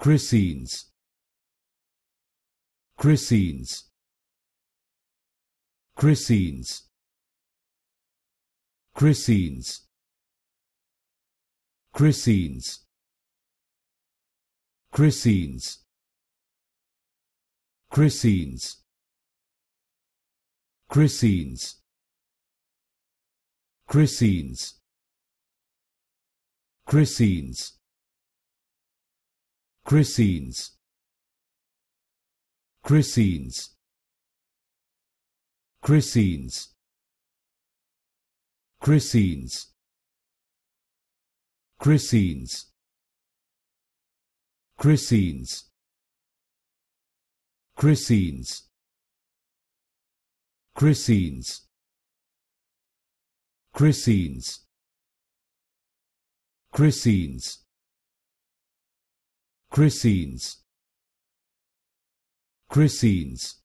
Crescines Crescines Crescines Crescines Crescines Crescines Crescines Crescines Crescines Crescines Crescines Crescines Crescines Crescines Crescines Crescines Crescines Crescines Crescines Crescines Crescines. Crescines.